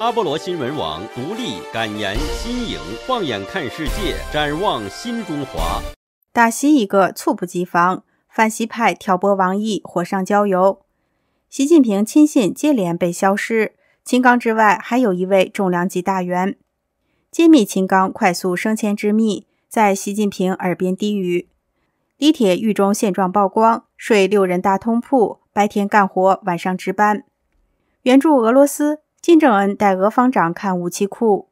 阿波罗新闻网独立、感言、新颖，放眼看世界，展望新中华。打西一个，猝不及防。范西派挑拨王毅，火上浇油。习近平亲信接连被消失，秦刚之外，还有一位重量级大员。揭秘秦刚快速升迁之秘，在习近平耳边低语。李铁狱中现状曝光：睡六人大通铺，白天干活，晚上值班。援助俄罗斯。金正恩带俄方长看武器库，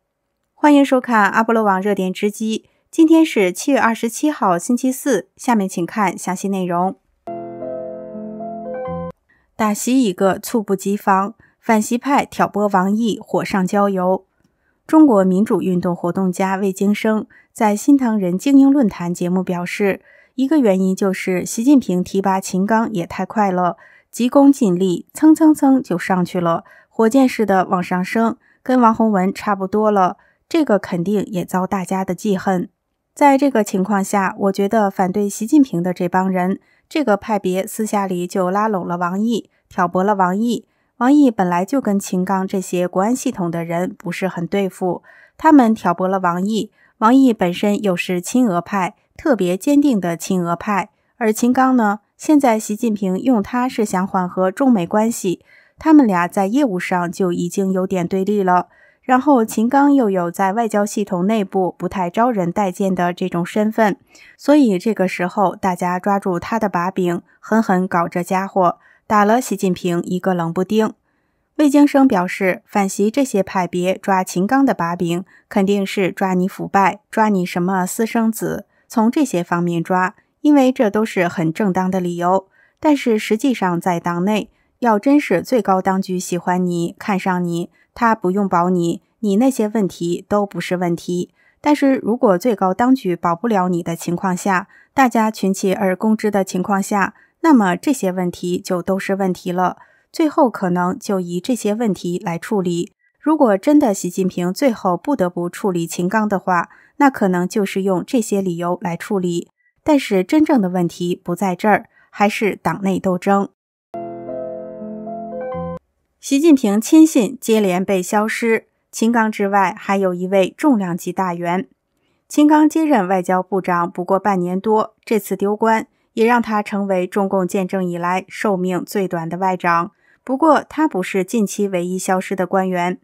欢迎收看阿波罗网热点之击。今天是七月二十七号，星期四。下面请看详细内容。打袭一个猝不及防，反袭派挑拨王毅，火上浇油。中国民主运动活动家魏京生在《新唐人精英论坛》节目表示，一个原因就是习近平提拔秦刚也太快了。急功近利，蹭蹭蹭就上去了，火箭似的往上升，跟王洪文差不多了。这个肯定也遭大家的记恨。在这个情况下，我觉得反对习近平的这帮人，这个派别私下里就拉拢了王毅，挑拨了王毅。王毅本来就跟秦刚这些国安系统的人不是很对付，他们挑拨了王毅。王毅本身又是亲俄派，特别坚定的亲俄派，而秦刚呢？现在习近平用他是想缓和中美关系，他们俩在业务上就已经有点对立了。然后秦刚又有在外交系统内部不太招人待见的这种身份，所以这个时候大家抓住他的把柄，狠狠搞这家伙，打了习近平一个冷不丁。魏京生表示，反习这些派别抓秦刚的把柄，肯定是抓你腐败，抓你什么私生子，从这些方面抓。因为这都是很正当的理由，但是实际上在党内，要真是最高当局喜欢你、看上你，他不用保你，你那些问题都不是问题。但是如果最高当局保不了你的情况下，大家群起而攻之的情况下，那么这些问题就都是问题了。最后可能就以这些问题来处理。如果真的习近平最后不得不处理秦刚的话，那可能就是用这些理由来处理。但是，真正的问题不在这儿，还是党内斗争。习近平亲信接连被消失，秦刚之外，还有一位重量级大员。秦刚接任外交部长不过半年多，这次丢官，也让他成为中共建政以来寿命最短的外长。不过，他不是近期唯一消失的官员。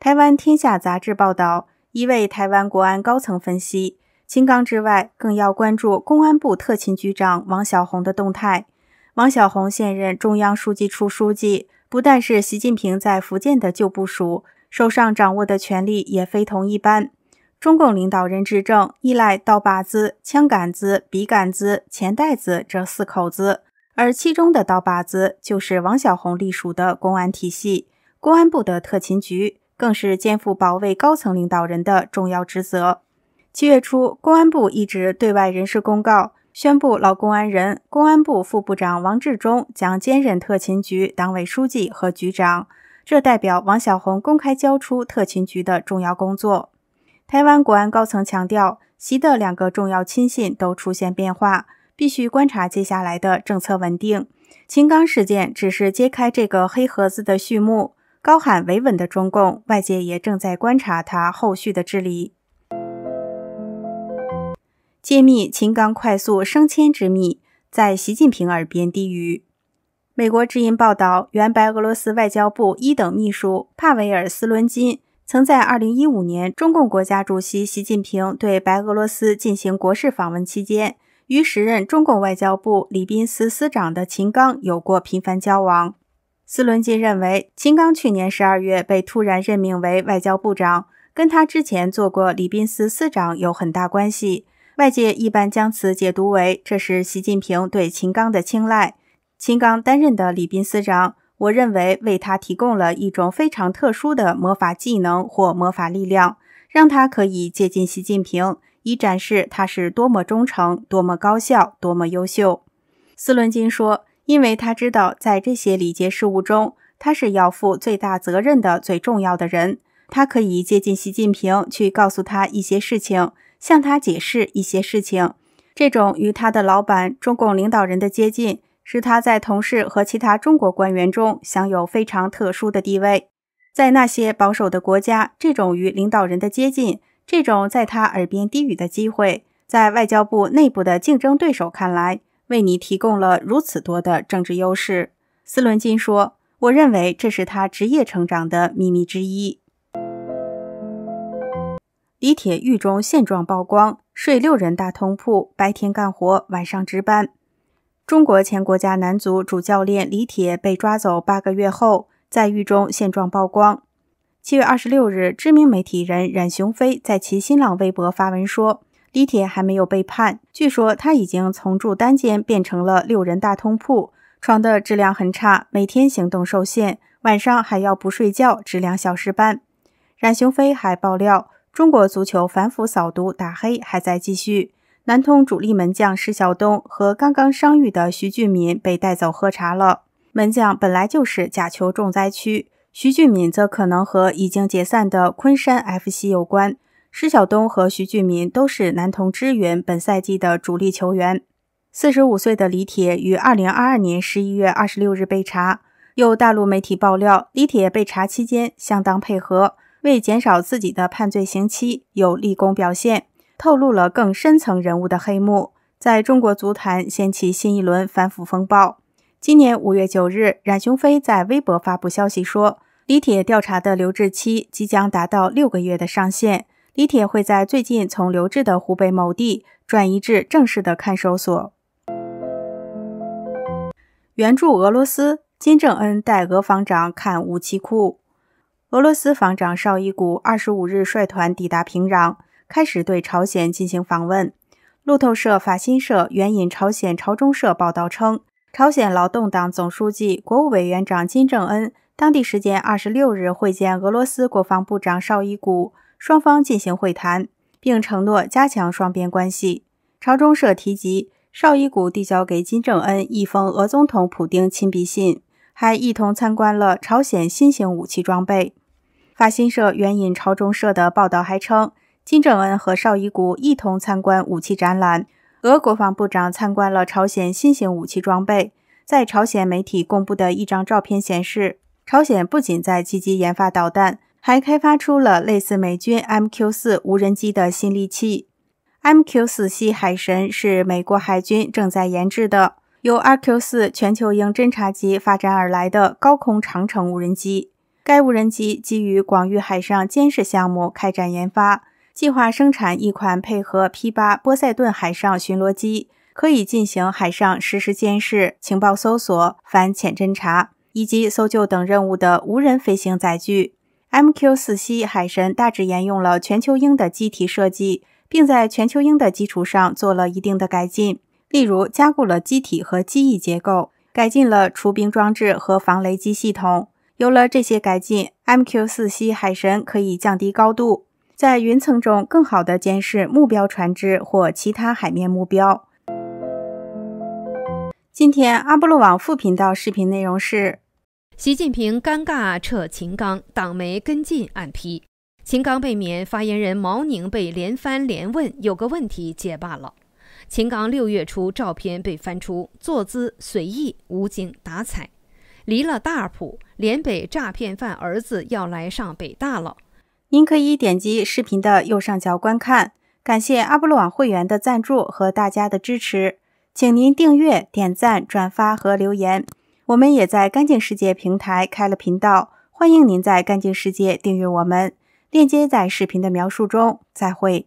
台湾《天下》杂志报道，一位台湾国安高层分析。金刚之外，更要关注公安部特勤局长王晓红的动态。王晓红现任中央书记处书记，不但是习近平在福建的旧部署，手上掌握的权力也非同一般。中共领导人执政依赖刀把子、枪杆子、笔杆子、钱袋子这四口子，而其中的刀把子就是王晓红隶属的公安体系。公安部的特勤局更是肩负保卫高层领导人的重要职责。七月初，公安部一直对外人士公告，宣布老公安人公安部副部长王志忠将兼任特勤局党委书记和局长。这代表王小红公开交出特勤局的重要工作。台湾国安高层强调，习的两个重要亲信都出现变化，必须观察接下来的政策稳定。秦刚事件只是揭开这个黑盒子的序幕。高喊维稳的中共，外界也正在观察他后续的治理。揭秘秦刚快速升迁之秘，在习近平耳边低语。美国之音报道，原白俄罗斯外交部一等秘书帕维尔·斯伦金曾在2015年，中共国家主席习近平对白俄罗斯进行国事访问期间，与时任中共外交部礼宾司司长的秦刚有过频繁交往。斯伦金认为，秦刚去年12月被突然任命为外交部长，跟他之前做过礼宾司司长有很大关系。外界一般将此解读为这是习近平对秦刚的青睐。秦刚担任的礼宾司长，我认为为他提供了一种非常特殊的魔法技能或魔法力量，让他可以接近习近平，以展示他是多么忠诚、多么高效、多么优秀。斯伦金说：“因为他知道，在这些礼节事务中，他是要负最大责任的最重要的人，他可以接近习近平，去告诉他一些事情。”向他解释一些事情。这种与他的老板、中共领导人的接近，使他在同事和其他中国官员中享有非常特殊的地位。在那些保守的国家，这种与领导人的接近，这种在他耳边低语的机会，在外交部内部的竞争对手看来，为你提供了如此多的政治优势。斯伦金说：“我认为这是他职业成长的秘密之一。”李铁狱中现状曝光：睡六人大通铺，白天干活，晚上值班。中国前国家男足主教练李铁被抓走八个月后，在狱中现状曝光。七月二十六日，知名媒体人冉雄飞在其新浪微博发文说，李铁还没有被判，据说他已经从住单间变成了六人大通铺，床的质量很差，每天行动受限，晚上还要不睡觉值两小时班。冉雄飞还爆料。中国足球反腐扫毒打黑还在继续。南通主力门将施晓东和刚刚伤愈的徐俊民被带走喝茶了。门将本来就是假球重灾区，徐俊敏则可能和已经解散的昆山 FC 有关。施晓东和徐俊民都是南通支援本赛季的主力球员。四十五岁的李铁于二零二二年十一月二十六日被查，有大陆媒体爆料，李铁被查期间相当配合。为减少自己的判罪刑期，有立功表现，透露了更深层人物的黑幕，在中国足坛掀起新一轮反腐风暴。今年五月九日，冉雄飞在微博发布消息说，李铁调查的留置期即将达到六个月的上限，李铁会在最近从留置的湖北某地转移至正式的看守所。援助俄罗斯，金正恩带俄防长看武器库。俄罗斯防长绍伊古二十五日率团抵达平壤，开始对朝鲜进行访问。路透社、法新社援引朝鲜朝中社报道称，朝鲜劳动党总书记、国务委员长金正恩当地时间二十六日会见俄罗斯国防部长绍伊古，双方进行会谈，并承诺加强双边关系。朝中社提及，绍伊古递交给金正恩一封俄总统普京亲笔信，还一同参观了朝鲜新型武器装备。法新社援引朝中社的报道，还称，金正恩和绍伊古一同参观武器展览。俄国防部长参观了朝鲜新型武器装备。在朝鲜媒体公布的一张照片显示，朝鲜不仅在积极研发导弹，还开发出了类似美军 MQ 四无人机的新利器。MQ 四系海神是美国海军正在研制的，由 RQ 四全球鹰侦察机发展而来的高空长程无人机。该无人机基于广域海上监视项目开展研发，计划生产一款配合 P 八波塞顿海上巡逻机，可以进行海上实时监视、情报搜索、反潜侦察以及搜救等任务的无人飞行载具。MQ 四 C 海神大致沿用了全球鹰的机体设计，并在全球鹰的基础上做了一定的改进，例如加固了机体和机翼结构，改进了除冰装置和防雷击系统。有了这些改进，MQ-4C 海神可以降低高度，在云层中更好地监视目标船只或其他海面目标。今天阿波罗网副频道视频内容是：习近平尴尬撤秦刚，党媒跟进暗批。秦刚被免，发言人毛宁被连翻连问，有个问题结巴了。秦刚六月初照片被翻出，坐姿随意，无精打采。离了大谱！连北诈骗犯儿子要来上北大了，您可以点击视频的右上角观看。感谢阿波罗网会员的赞助和大家的支持，请您订阅、点赞、转发和留言。我们也在干净世界平台开了频道，欢迎您在干净世界订阅我们，链接在视频的描述中。再会。